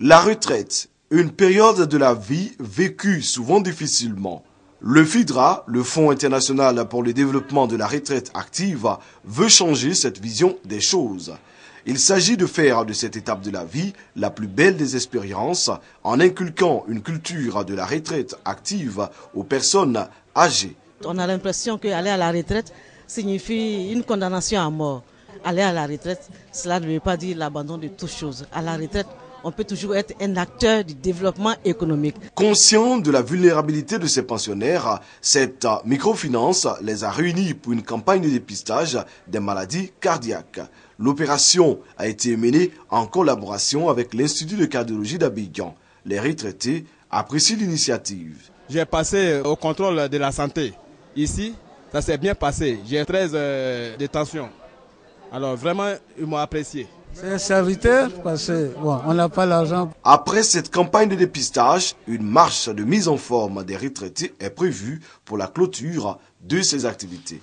La retraite, une période de la vie vécue souvent difficilement. Le FIDRA, le Fonds international pour le développement de la retraite active, veut changer cette vision des choses. Il s'agit de faire de cette étape de la vie la plus belle des expériences en inculquant une culture de la retraite active aux personnes âgées. On a l'impression qu'aller à la retraite signifie une condamnation à mort. Aller à la retraite, cela ne veut pas dire l'abandon de toute chose. À la retraite, on peut toujours être un acteur du développement économique. Conscient de la vulnérabilité de ces pensionnaires, cette microfinance les a réunis pour une campagne de dépistage des maladies cardiaques. L'opération a été menée en collaboration avec l'Institut de cardiologie d'Abidjan. Les retraités apprécient l'initiative. J'ai passé au contrôle de la santé. Ici, ça s'est bien passé. J'ai 13 euh, détentions. Alors vraiment, ils m'ont apprécié. C'est serviteur parce qu'on n'a pas l'argent. Après cette campagne de dépistage, une marche de mise en forme des retraités est prévue pour la clôture de ces activités.